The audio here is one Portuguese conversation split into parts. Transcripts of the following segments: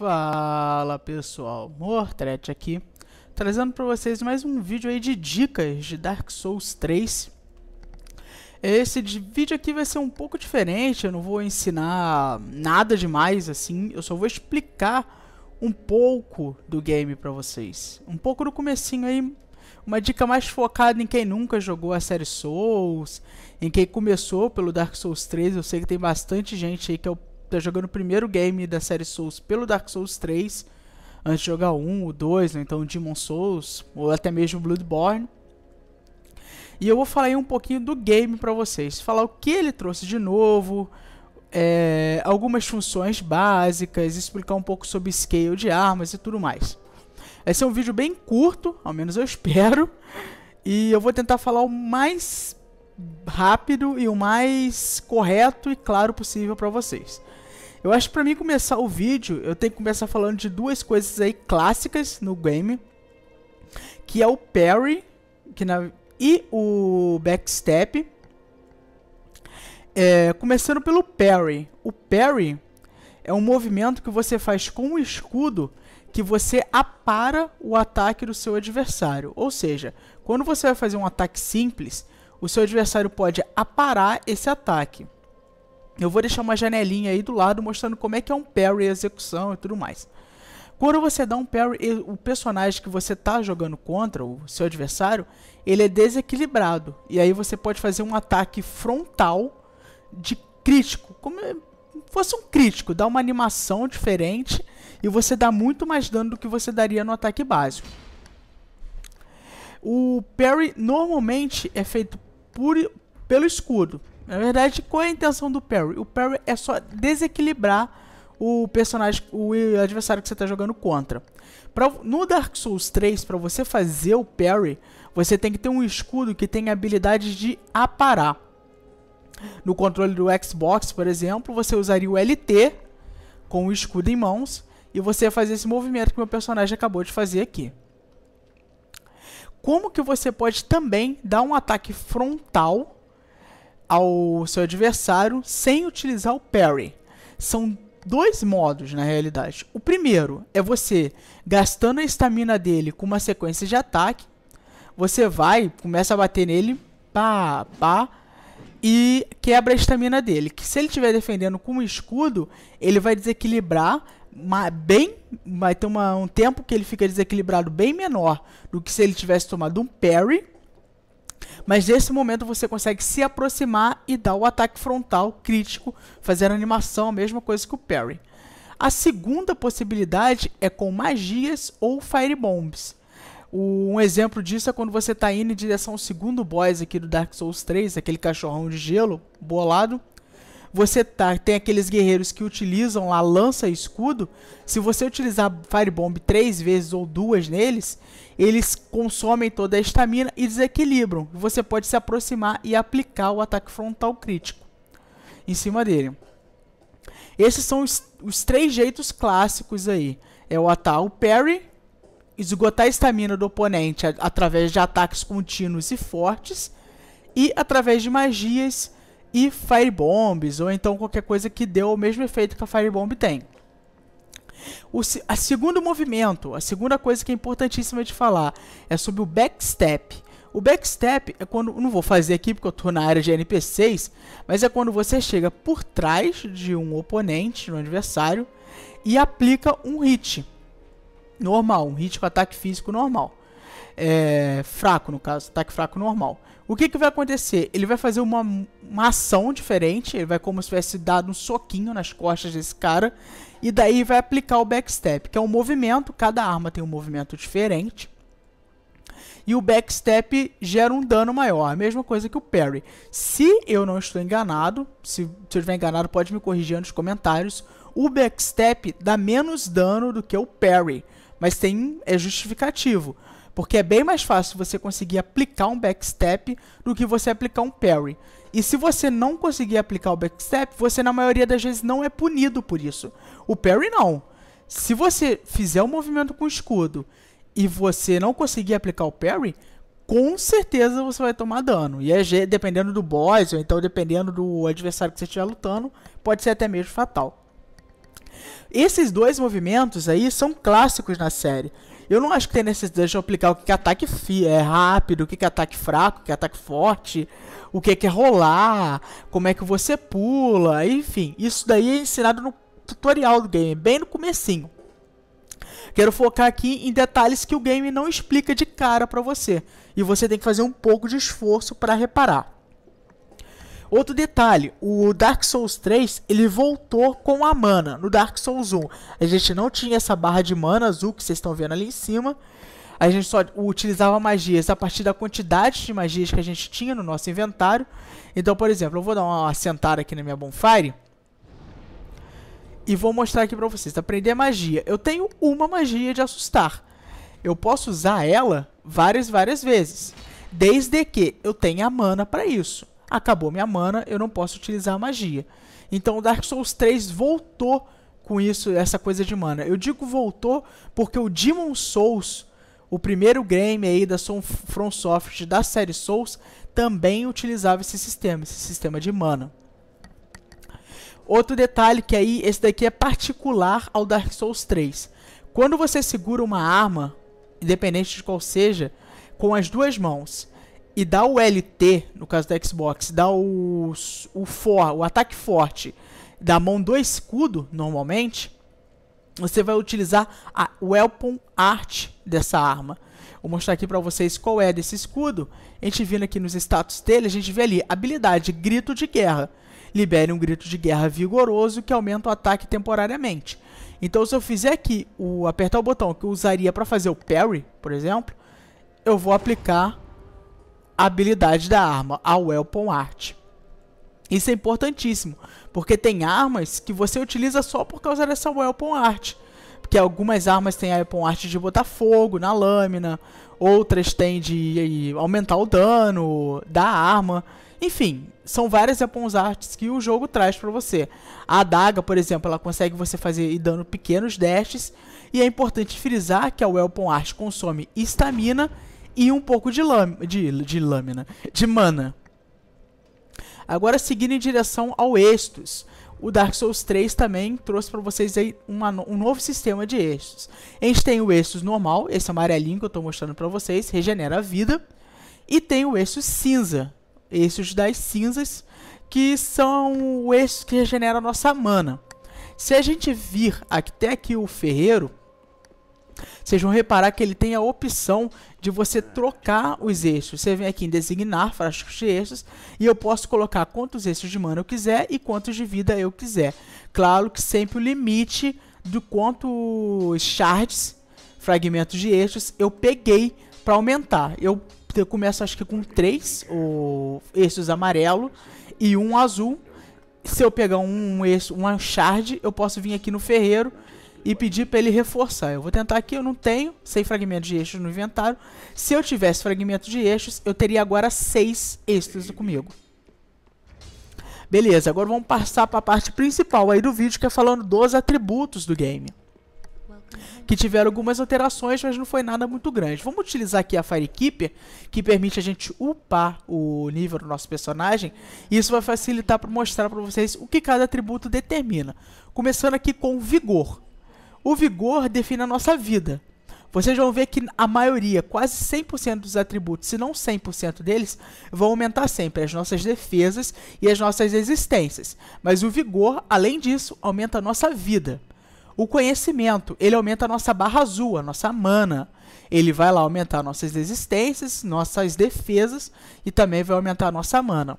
Fala pessoal, Mortret aqui, trazendo para vocês mais um vídeo aí de dicas de Dark Souls 3. Esse vídeo aqui vai ser um pouco diferente, eu não vou ensinar nada demais assim, eu só vou explicar um pouco do game para vocês. Um pouco do comecinho aí, uma dica mais focada em quem nunca jogou a série Souls, em quem começou pelo Dark Souls 3, eu sei que tem bastante gente aí que é o tá jogando o primeiro game da série Souls pelo Dark Souls 3, antes de jogar um ou o 2, né, então Demon Souls, ou até mesmo Bloodborne. E eu vou falar aí um pouquinho do game para vocês, falar o que ele trouxe de novo, é, algumas funções básicas, explicar um pouco sobre scale de armas e tudo mais. Esse é um vídeo bem curto, ao menos eu espero, e eu vou tentar falar o mais rápido e o mais correto e claro possível para vocês. Eu acho que pra mim começar o vídeo, eu tenho que começar falando de duas coisas aí clássicas no game. Que é o parry que na, e o backstep. É, começando pelo parry. O parry é um movimento que você faz com o escudo que você apara o ataque do seu adversário. Ou seja, quando você vai fazer um ataque simples, o seu adversário pode aparar esse ataque. Eu vou deixar uma janelinha aí do lado mostrando como é que é um parry, execução e tudo mais. Quando você dá um parry, o personagem que você está jogando contra, o seu adversário, ele é desequilibrado. E aí você pode fazer um ataque frontal de crítico, como fosse um crítico, dá uma animação diferente e você dá muito mais dano do que você daria no ataque básico. O parry normalmente é feito por, pelo escudo. Na verdade, qual é a intenção do parry? O parry é só desequilibrar o personagem, o adversário que você está jogando contra. Pra, no Dark Souls 3, para você fazer o parry, você tem que ter um escudo que tem habilidade de aparar. No controle do Xbox, por exemplo, você usaria o LT com o escudo em mãos e você ia fazer esse movimento que meu personagem acabou de fazer aqui. Como que você pode também dar um ataque frontal ao seu adversário sem utilizar o parry. São dois modos na realidade. O primeiro é você gastando a estamina dele com uma sequência de ataque. Você vai, começa a bater nele, pá, pá, e quebra a estamina dele. Que se ele estiver defendendo com um escudo, ele vai desequilibrar bem, vai ter uma, um tempo que ele fica desequilibrado bem menor do que se ele tivesse tomado um parry mas nesse momento você consegue se aproximar e dar o ataque frontal crítico, fazer a animação, a mesma coisa que o parry. A segunda possibilidade é com magias ou firebombs. Um exemplo disso é quando você está indo em direção ao segundo boss aqui do Dark Souls 3, aquele cachorrão de gelo bolado você tá, tem aqueles guerreiros que utilizam lá lança e escudo. Se você utilizar Firebomb três vezes ou duas neles, eles consomem toda a estamina e desequilibram. Você pode se aproximar e aplicar o ataque frontal crítico em cima dele. Esses são os, os três jeitos clássicos aí. É o atal parry, esgotar a estamina do oponente através de ataques contínuos e fortes, e através de magias e firebombs, ou então qualquer coisa que dê o mesmo efeito que a firebomb tem. O a segundo movimento, a segunda coisa que é importantíssima de falar é sobre o backstep. O backstep é quando, não vou fazer aqui porque eu estou na área de NP6, mas é quando você chega por trás de um oponente, de um adversário, e aplica um hit normal, um hit com ataque físico normal. É, fraco, no caso, ataque fraco normal. O que, que vai acontecer? Ele vai fazer uma, uma ação diferente, ele vai como se tivesse dado um soquinho nas costas desse cara, e daí vai aplicar o backstep, que é um movimento, cada arma tem um movimento diferente, e o backstep gera um dano maior, a mesma coisa que o parry. Se eu não estou enganado, se, se eu estiver enganado pode me corrigir nos comentários, o backstep dá menos dano do que o parry, mas tem é justificativo. Porque é bem mais fácil você conseguir aplicar um backstep do que você aplicar um parry. E se você não conseguir aplicar o backstep, você na maioria das vezes não é punido por isso. O parry não. Se você fizer o um movimento com o escudo e você não conseguir aplicar o parry, com certeza você vai tomar dano. E é dependendo do boss, ou então dependendo do adversário que você estiver lutando, pode ser até mesmo fatal. Esses dois movimentos aí são clássicos na série. Eu não acho que tem necessidade de eu aplicar o que, é ataque é rápido, o que, é ataque fraco, o que, é ataque forte, o que, que é rolar, como é que você pula, enfim. Isso daí é ensinado no tutorial do game, bem no comecinho. Quero focar aqui em detalhes que o game não explica de cara para você, e você tem que fazer um pouco de esforço para reparar. Outro detalhe, o Dark Souls 3, ele voltou com a mana no Dark Souls 1. A gente não tinha essa barra de mana azul que vocês estão vendo ali em cima. A gente só utilizava magias a partir da quantidade de magias que a gente tinha no nosso inventário. Então, por exemplo, eu vou dar uma sentada aqui na minha bonfire. E vou mostrar aqui pra vocês. Aprender magia. Eu tenho uma magia de assustar. Eu posso usar ela várias, várias vezes. Desde que eu tenha a mana pra isso acabou minha mana, eu não posso utilizar magia. Então o Dark Souls 3 voltou com isso, essa coisa de mana. Eu digo voltou porque o Demon Souls, o primeiro game aí da From Software da série Souls, também utilizava esse sistema, esse sistema de mana. Outro detalhe que aí, esse daqui é particular ao Dark Souls 3. Quando você segura uma arma, independente de qual seja, com as duas mãos e dá o LT, no caso da Xbox, dá o, o, for, o ataque forte da mão do escudo, normalmente, você vai utilizar a Weapon Art dessa arma. Vou mostrar aqui para vocês qual é desse escudo. A gente vindo aqui nos status dele, a gente vê ali, habilidade, grito de guerra. Libere um grito de guerra vigoroso que aumenta o ataque temporariamente. Então se eu fizer aqui, o apertar o botão que eu usaria para fazer o parry, por exemplo, eu vou aplicar habilidade da arma, a Weapon Art. Isso é importantíssimo, porque tem armas que você utiliza só por causa dessa Weapon Art. Porque algumas armas têm a Weapon Art de botar fogo na lâmina, outras têm de aumentar o dano da arma. Enfim, são várias weapons arts que o jogo traz para você. A adaga, por exemplo, ela consegue você fazer dano pequenos dashes. E é importante frisar que a weapon art consome estamina e um pouco de, de, de lâmina, de mana. Agora seguindo em direção ao Estus. O Dark Souls 3 também trouxe para vocês aí uma, um novo sistema de Estus. A gente tem o Estus normal, esse amarelinho que eu estou mostrando para vocês, regenera a vida. E tem o Estus cinza, Estus das cinzas, que são o Estus que regenera a nossa mana. Se a gente vir até aqui o ferreiro, vocês vão reparar que ele tem a opção de você trocar os eixos. Você vem aqui em designar frascos de eixos e eu posso colocar quantos eixos de mana eu quiser e quantos de vida eu quiser. Claro que sempre o limite do quanto shards, fragmentos de eixos, eu peguei para aumentar. Eu, eu começo acho que com três o eixos amarelo e um azul. Se eu pegar um, um, eixo, um shard, eu posso vir aqui no ferreiro e pedir para ele reforçar. Eu vou tentar aqui, eu não tenho, sem fragmentos de eixos no inventário. Se eu tivesse fragmentos de eixos, eu teria agora seis extras comigo. Beleza, agora vamos passar para a parte principal aí do vídeo, que é falando dos atributos do game. Que tiveram algumas alterações, mas não foi nada muito grande. Vamos utilizar aqui a Keeper, que permite a gente upar o nível do nosso personagem. E isso vai facilitar para mostrar para vocês o que cada atributo determina. Começando aqui com Vigor. O vigor define a nossa vida. Vocês vão ver que a maioria, quase 100% dos atributos, se não 100% deles, vão aumentar sempre as nossas defesas e as nossas existências. Mas o vigor, além disso, aumenta a nossa vida. O conhecimento, ele aumenta a nossa barra azul, a nossa mana. Ele vai lá aumentar nossas existências, nossas defesas e também vai aumentar a nossa mana.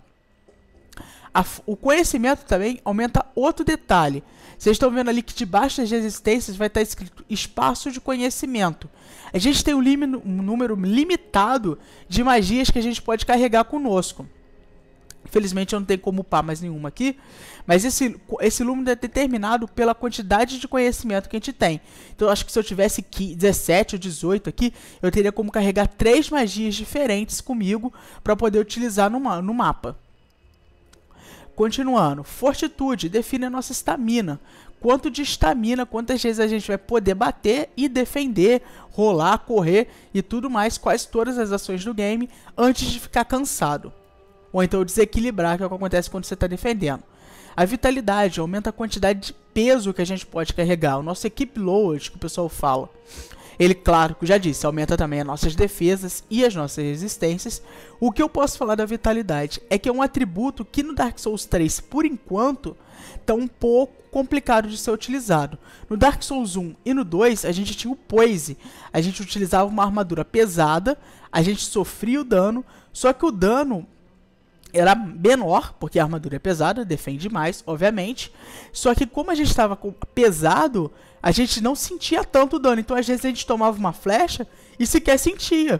A, o conhecimento também aumenta outro detalhe, vocês estão vendo ali que debaixo das resistências vai estar escrito espaço de conhecimento. A gente tem um, lim um número limitado de magias que a gente pode carregar conosco. Infelizmente eu não tenho como upar mais nenhuma aqui. Mas esse, esse número é determinado pela quantidade de conhecimento que a gente tem. Então eu acho que se eu tivesse 17 ou 18 aqui, eu teria como carregar três magias diferentes comigo para poder utilizar no, no mapa. Continuando, fortitude define a nossa estamina. Quanto de estamina, quantas vezes a gente vai poder bater e defender, rolar, correr e tudo mais, quase todas as ações do game, antes de ficar cansado. Ou então desequilibrar, que é o que acontece quando você está defendendo. A vitalidade aumenta a quantidade de peso que a gente pode carregar, o nosso equipe load, que o pessoal fala. Ele, claro, já disse, aumenta também as nossas defesas e as nossas resistências. O que eu posso falar da vitalidade é que é um atributo que no Dark Souls 3, por enquanto, está um pouco complicado de ser utilizado. No Dark Souls 1 e no 2, a gente tinha o Poise. A gente utilizava uma armadura pesada, a gente sofria o dano, só que o dano era menor, porque a armadura é pesada, defende mais, obviamente. Só que como a gente estava pesado, a gente não sentia tanto dano. Então, às vezes, a gente tomava uma flecha e sequer sentia.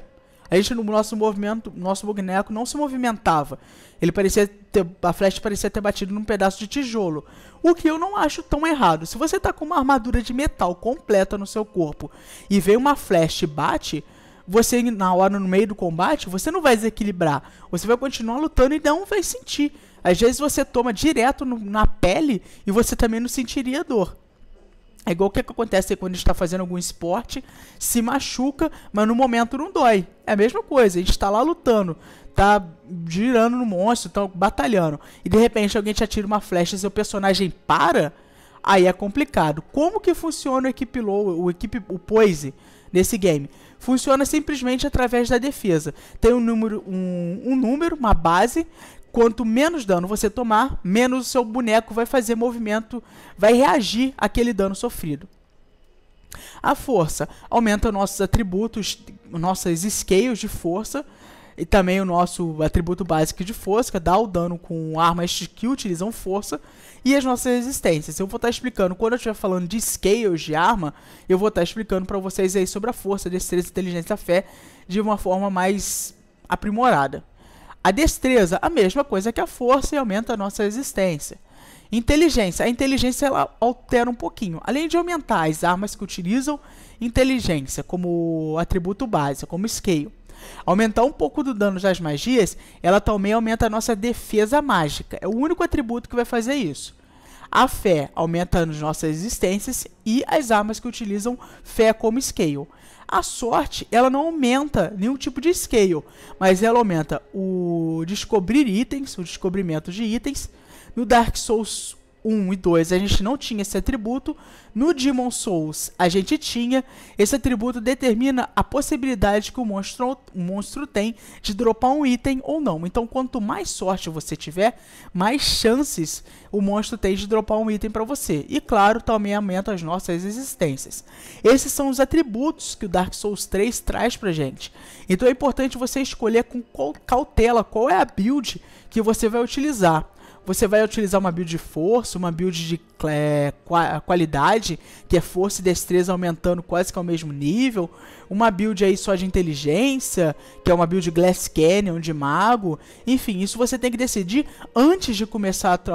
A gente, no nosso movimento, nosso boneco não se movimentava. Ele parecia ter, a flecha parecia ter batido num pedaço de tijolo. O que eu não acho tão errado. Se você tá com uma armadura de metal completa no seu corpo e vem uma flecha e bate, você na hora no meio do combate, você não vai desequilibrar. Você vai continuar lutando e não vai sentir. Às vezes você toma direto no, na pele e você também não sentiria dor. É igual o que acontece quando a gente está fazendo algum esporte, se machuca, mas no momento não dói. É a mesma coisa, a gente está lá lutando, tá girando no monstro, tá batalhando, e de repente alguém te atira uma flecha e seu personagem para, aí é complicado. Como que funciona o equipe low, o equipe, o poise nesse game? Funciona simplesmente através da defesa. Tem um número, um, um número, uma base Quanto menos dano você tomar, menos o seu boneco vai fazer movimento, vai reagir àquele dano sofrido. A força aumenta nossos atributos, nossas scales de força e também o nosso atributo básico de força, que dá o dano com armas que utilizam força e as nossas resistências. Eu vou estar tá explicando, quando eu estiver falando de scales de arma, eu vou estar tá explicando para vocês aí sobre a força, destreza, inteligência, fé de uma forma mais aprimorada. A destreza, a mesma coisa que a força e aumenta a nossa resistência. Inteligência, a inteligência ela altera um pouquinho. Além de aumentar as armas que utilizam inteligência como atributo básico, como scale. Aumentar um pouco do dano das magias, ela também aumenta a nossa defesa mágica. É o único atributo que vai fazer isso. A fé aumenta as nossas resistências e as armas que utilizam fé como scale. A sorte, ela não aumenta nenhum tipo de scale, mas ela aumenta o descobrir itens, o descobrimento de itens. No Dark Souls 1 e 2 a gente não tinha esse atributo, no Demon Souls a gente tinha. Esse atributo determina a possibilidade que o monstro, o monstro tem de dropar um item ou não. Então, quanto mais sorte você tiver, mais chances o monstro tem de dropar um item para você. E claro, também aumenta as nossas existências. Esses são os atributos que o Dark Souls 3 traz pra gente. Então é importante você escolher com cautela qual é a build que você vai utilizar você vai utilizar uma build de força, uma build de é, qualidade, que é força e destreza aumentando quase que ao mesmo nível, uma build aí só de inteligência, que é uma build Glass Canyon de mago, enfim, isso você tem que decidir antes de começar a,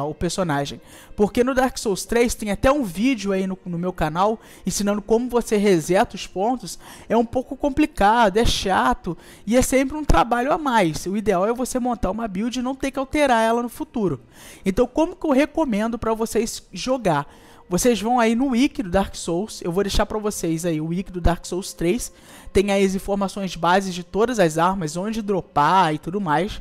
a, o personagem. Porque no Dark Souls 3 tem até um vídeo aí no, no, meu canal ensinando como você reseta os pontos. É um pouco complicado, é chato e é sempre um trabalho a mais. O ideal é você montar uma build e não ter que alterar ela no futuro. Então, como que eu recomendo para vocês jogar? Vocês vão aí no wiki do Dark Souls, eu vou deixar para vocês aí o wiki do Dark Souls 3. Tem aí as informações bases de todas as armas, onde dropar e tudo mais.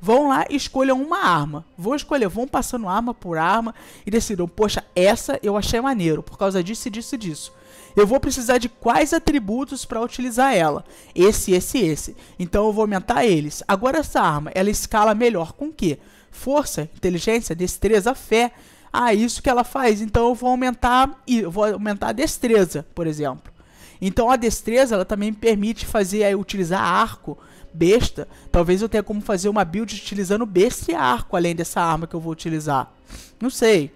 Vão lá e escolham uma arma. Vão escolher, vão passando arma por arma e decidam, poxa, essa eu achei maneiro por causa disso, e disso, e disso. Eu vou precisar de quais atributos para utilizar ela? Esse, esse, esse. Então eu vou aumentar eles. Agora essa arma, ela escala melhor com o quê? Força, inteligência, destreza, fé. Ah, isso que ela faz. Então eu vou aumentar e vou aumentar a destreza, por exemplo. Então a destreza ela também permite fazer eh, utilizar arco besta, talvez eu tenha como fazer uma build utilizando besta e arco, além dessa arma que eu vou utilizar. Não sei.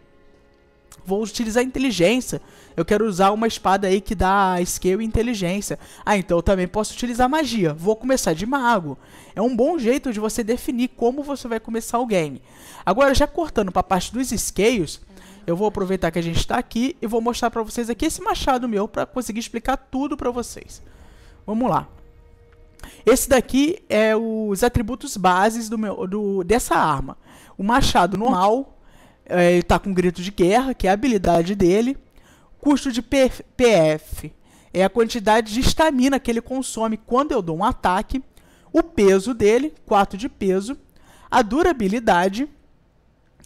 Vou utilizar inteligência. Eu quero usar uma espada aí que dá skill e inteligência. Ah, então eu também posso utilizar magia. Vou começar de mago. É um bom jeito de você definir como você vai começar o game. Agora, já cortando para a parte dos scales, eu vou aproveitar que a gente está aqui e vou mostrar para vocês aqui esse machado meu para conseguir explicar tudo para vocês. Vamos lá. Esse daqui é os atributos bases do meu, do, dessa arma. O machado normal, é, ele tá com grito de guerra, que é a habilidade dele. Custo de PF, PF é a quantidade de estamina que ele consome quando eu dou um ataque. O peso dele, 4 de peso. A durabilidade,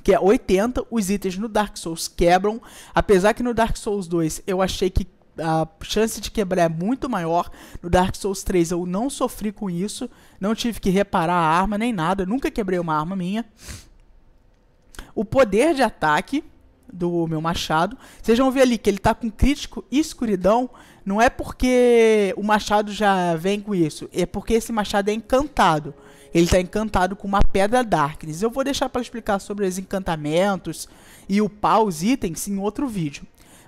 que é 80. Os itens no Dark Souls quebram. Apesar que no Dark Souls 2 eu achei que a chance de quebrar é muito maior. No Dark Souls 3 eu não sofri com isso, não tive que reparar a arma nem nada, nunca quebrei uma arma minha. O poder de ataque do meu machado, vocês vão ver ali que ele está com crítico e escuridão, não é porque o machado já vem com isso, é porque esse machado é encantado. Ele está encantado com uma pedra Darkness. Eu vou deixar para explicar sobre os encantamentos e o pau, os itens, em outro vídeo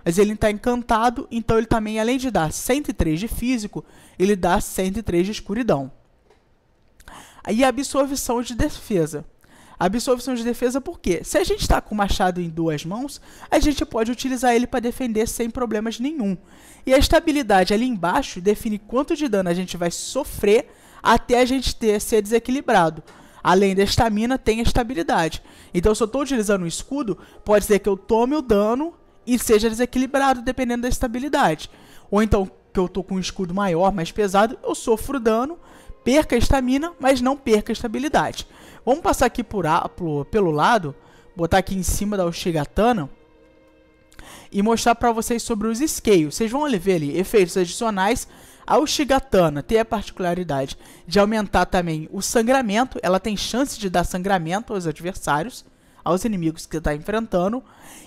mas ele está encantado, então ele também, além de dar 103 de físico, ele dá 103 de escuridão. E a absorção de defesa. absorção de defesa por quê? Se a gente está com o machado em duas mãos, a gente pode utilizar ele para defender sem problemas nenhum. E a estabilidade ali embaixo define quanto de dano a gente vai sofrer até a gente ter, ser desequilibrado. Além da estamina, tem a estabilidade. Então, se eu estou utilizando um escudo, pode ser que eu tome o dano e seja desequilibrado dependendo da estabilidade. Ou então que eu tô com um escudo maior, mais pesado, eu sofro dano, perca a estamina, mas não perca a estabilidade. Vamos passar aqui por, a, por pelo lado, botar aqui em cima da Oshigatana e mostrar para vocês sobre os scales. Vocês vão ver ali efeitos adicionais. A Oshigatana tem a particularidade de aumentar também o sangramento, ela tem chance de dar sangramento aos adversários aos inimigos que você está enfrentando.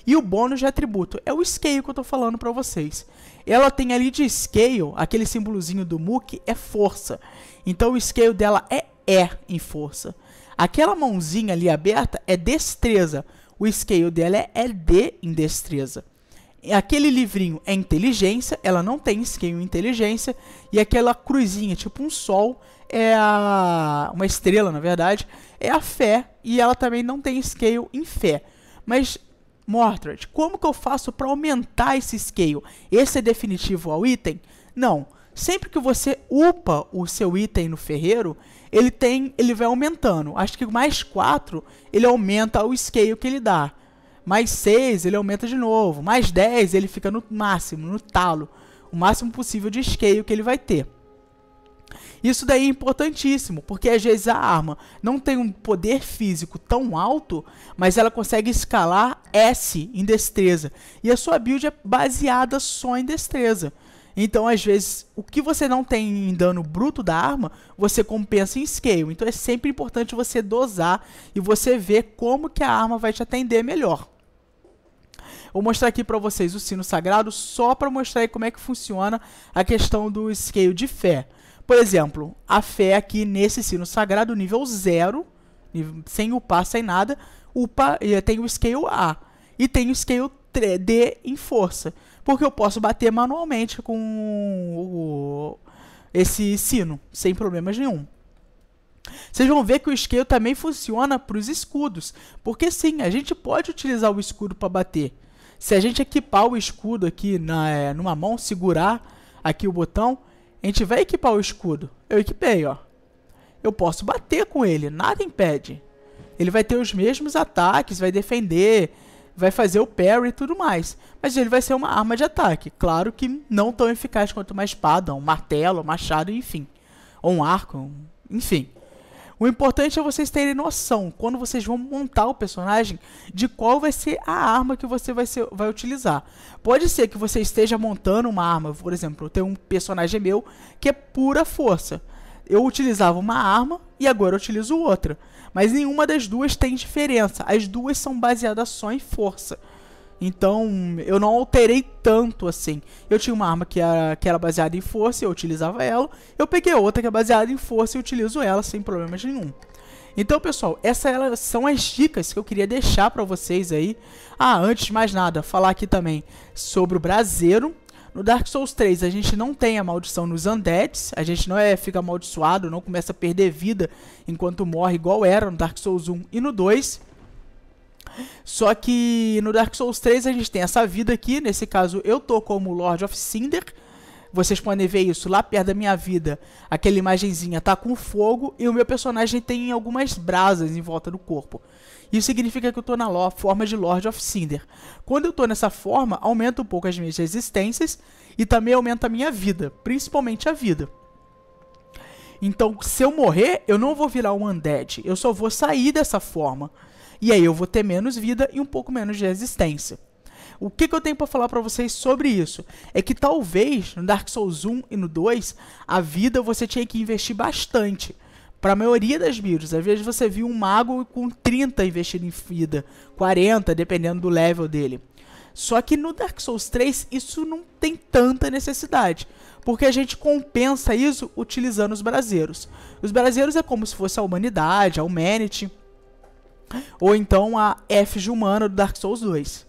E o bônus de atributo é o scale que eu estou falando para vocês. Ela tem ali de scale, aquele símbolozinho do Mook, é força. Então o scale dela é E em força. Aquela mãozinha ali aberta é destreza. O scale dela é D em destreza. Aquele livrinho é inteligência, ela não tem esquema inteligência, e aquela cruzinha, tipo um sol, é a, uma estrela, na verdade, é a fé, e ela também não tem scale em fé. Mas Mortred, como que eu faço para aumentar esse scale? Esse é definitivo ao item? Não. Sempre que você upa o seu item no ferreiro, ele tem, ele vai aumentando. Acho que mais 4, ele aumenta o scale que ele dá. Mais 6, ele aumenta de novo. Mais 10, ele fica no máximo, no talo. O máximo possível de scale que ele vai ter. Isso daí é importantíssimo, porque às vezes a arma não tem um poder físico tão alto, mas ela consegue escalar S em destreza. E a sua build é baseada só em destreza. Então, às vezes, o que você não tem em dano bruto da arma, você compensa em scale. Então é sempre importante você dosar e você ver como que a arma vai te atender melhor. Vou mostrar aqui para vocês o sino sagrado só para mostrar como é que funciona a questão do scale de fé. Por exemplo, a fé aqui nesse sino sagrado, nível 0, sem upar, sem nada, upa, eh, tem o scale A e tem o scale D em força, porque eu posso bater manualmente com o, esse sino, sem problemas nenhum. Vocês vão ver que o scale também funciona para os escudos, porque sim, a gente pode utilizar o escudo para bater. Se a gente equipar o escudo aqui na, é, numa mão, segurar aqui o botão, a gente vai equipar o escudo. Eu equipei, ó. Eu posso bater com ele, nada impede. Ele vai ter os mesmos ataques, vai defender, vai fazer o parry e tudo mais. Mas ele vai ser uma arma de ataque. Claro que não tão eficaz quanto uma espada, um martelo, um machado, enfim. Ou um arco, um... enfim. O importante é vocês terem noção, quando vocês vão montar o personagem, de qual vai ser a arma que você vai, ser, vai utilizar. Pode ser que você esteja montando uma arma, por exemplo, eu tenho um personagem meu que é pura força. Eu utilizava uma arma e agora eu utilizo outra. Mas nenhuma das duas tem diferença. As duas são baseadas só em força. Então, eu não alterei tanto assim. Eu tinha uma arma que era, que era baseada em força, eu utilizava ela. Eu peguei outra que é baseada em força e utilizo ela sem problemas nenhum. Então, pessoal, essas é, são as dicas que eu queria deixar para vocês aí. Ah, antes de mais nada, falar aqui também sobre o braseiro. No Dark Souls 3 a gente não tem a maldição nos undeads, a gente não é fica amaldiçoado, não começa a perder vida enquanto morre igual era no Dark Souls 1 e no 2. Só que no Dark Souls 3 a gente tem essa vida aqui, nesse caso eu tô como Lord of Cinder. Vocês podem ver isso lá perto da minha vida. Aquela imagenzinha tá com fogo e o meu personagem tem algumas brasas em volta do corpo. Isso significa que eu tô na forma de Lord of Cinder. Quando eu tô nessa forma, aumenta um pouco as minhas resistências e também aumenta a minha vida, principalmente a vida. Então, se eu morrer, eu não vou virar um undead, eu só vou sair dessa forma e aí eu vou ter menos vida e um pouco menos de resistência. O que, que eu tenho para falar para vocês sobre isso? É que talvez no Dark Souls 1 e no 2, a vida você tinha que investir bastante. Para a maioria das builds, às vezes você viu um mago com 30 investido em vida, 40, dependendo do level dele. Só que no Dark Souls 3 isso não tem tanta necessidade, porque a gente compensa isso utilizando os braseiros. Os braseiros é como se fosse a humanidade, a humanity, ou então a F de humano do Dark Souls 2.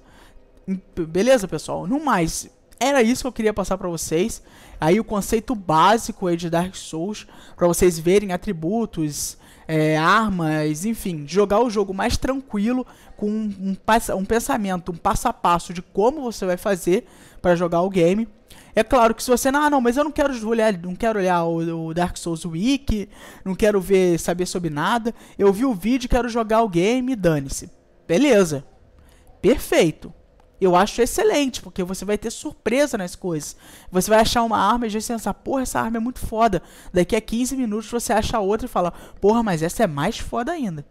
Beleza, pessoal? No mais, era isso que eu queria passar para vocês. Aí o conceito básico aí de Dark Souls, para vocês verem atributos, é, armas, enfim, jogar o jogo mais tranquilo, com um, um, um pensamento, um passo a passo de como você vai fazer para jogar o game. É claro que se você, ah, não, mas eu não quero olhar, não quero olhar o, o, Dark Souls Wiki, não quero ver, saber sobre nada. Eu vi o vídeo, quero jogar o game, dane-se. Beleza. Perfeito. Eu acho excelente, porque você vai ter surpresa nas coisas. Você vai achar uma arma e já pensar, porra, essa arma é muito foda. Daqui a 15 minutos você acha outra e fala, porra, mas essa é mais foda ainda.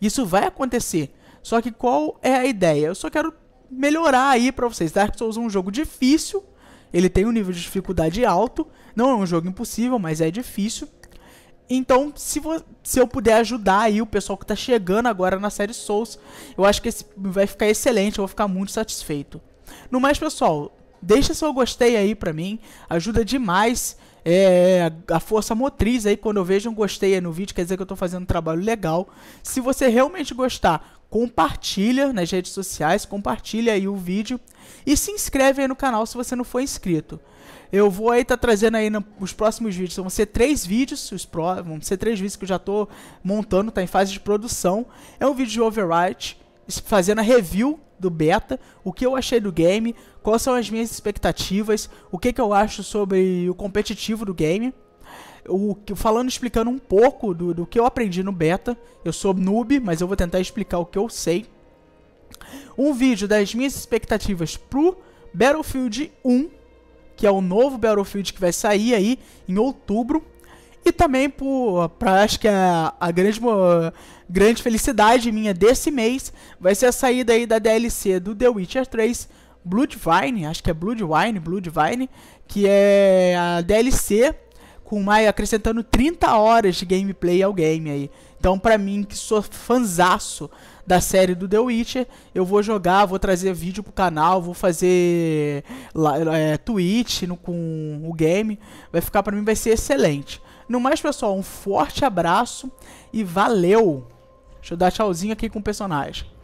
Isso vai acontecer. Só que qual é a ideia? Eu só quero melhorar aí para vocês. Dark Souls é um jogo difícil, ele tem um nível de dificuldade alto, não é um jogo impossível, mas é difícil. Então, se, se eu puder ajudar aí o pessoal que tá chegando agora na série Souls, eu acho que esse vai ficar excelente, eu vou ficar muito satisfeito. No mais, pessoal, deixa seu gostei aí pra mim, ajuda demais é, a força motriz aí, quando eu vejo um gostei no vídeo, quer dizer que eu tô fazendo um trabalho legal. Se você realmente gostar, compartilha nas redes sociais, compartilha aí o vídeo e se inscreve aí no canal se você não for inscrito. Eu vou aí estar tá trazendo aí nos os próximos vídeos, então, vão ser três vídeos, os pro, vão ser três vídeos que eu já estou montando, está em fase de produção. É um vídeo de Overwrite, fazendo a review do beta, o que eu achei do game, quais são as minhas expectativas, o que, que eu acho sobre o competitivo do game o, falando, explicando um pouco do, do que eu aprendi no beta. Eu sou noob, mas eu vou tentar explicar o que eu sei. Um vídeo das minhas expectativas pro Battlefield 1, que é o novo Battlefield que vai sair aí em outubro. E também para acho que a, é a grande, grande felicidade minha desse mês vai ser a saída aí da DLC do The Witcher 3 Bloodvine, acho que é Bloodvine, Bloodvine, que é a DLC com mais acrescentando 30 horas de gameplay ao game aí. Então, pra mim, que sou fanzaço da série do The Witcher, eu vou jogar, vou trazer vídeo pro canal, vou fazer é, tweet no, com o game. Vai ficar, pra mim, vai ser excelente. No mais, pessoal, um forte abraço e valeu! Deixa eu dar tchauzinho aqui com o personagem.